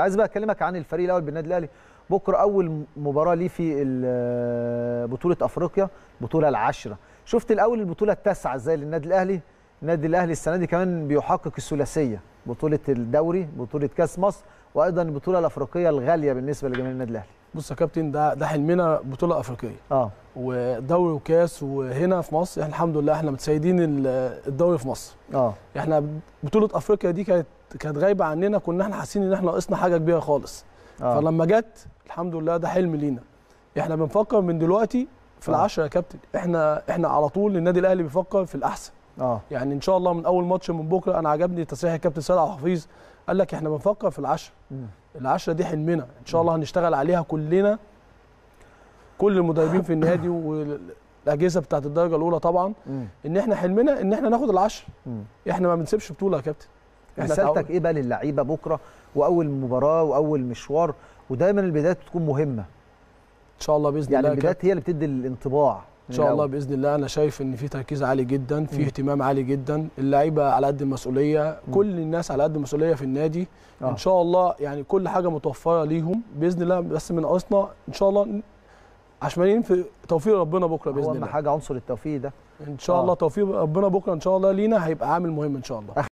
عايز بقى اكلمك عن الفريق الاول بالنادي الاهلي بكره اول مباراه ليه في آه، بطوله افريقيا البطوله العاشره شفت الاول البطوله التاسعه ازاي للنادي الاهلي النادي الاهلي السنه دي كمان بيحقق الثلاثيه بطوله الدوري بطوله كاس مصر وايضا البطوله الافريقيه الغاليه بالنسبه لجماهير النادي الاهلي بص يا كابتن ده ده حلمنا بطوله افريقيه اه ودوري وكاس وهنا في مصر احنا الحمد لله احنا متسيدين الدوري في مصر اه احنا بطوله افريقيا دي كانت كانت غايبه عننا كنا احنا حاسين ان احنا ناقصنا حاجه كبيره خالص آه. فلما جت الحمد لله ده حلم لينا احنا بنفكر من دلوقتي في آه. العشره يا كابتن احنا احنا على طول النادي الاهلي بيفكر في الاحسن اه يعني ان شاء الله من اول ماتش من بكره انا عجبني تصريح الكابتن سيد عبد الحفيظ قال لك احنا بنفكر في العشره العشرة دي حلمنا ان شاء الله هنشتغل عليها كلنا كل المدربين في النادي والاجهزه بتاعت الدرجه الاولى طبعا ان احنا حلمنا ان احنا ناخد العشر احنا ما بنسيبش بطوله يا كابتن رسالتك ايه بقى للعيبه بكره واول مباراه واول مشوار ودايما البدايات بتكون مهمه ان شاء الله باذن يعني الله يعني البدايات هي اللي بتدي الانطباع ان شاء الله باذن الله انا شايف ان في تركيز عالي جدا في اهتمام عالي جدا اللعيبه على قد المسؤوليه كل الناس على قد المسؤوليه في النادي ان آه. شاء الله يعني كل حاجه متوفره ليهم باذن الله بس من ناقصنا ان شاء الله عشمالين في توفيق ربنا بكره باذن الله اهم حاجه عنصر التوفيق ده ان شاء الله آه. توفيق ربنا بكره ان شاء الله لينا هيبقى عامل مهم ان شاء الله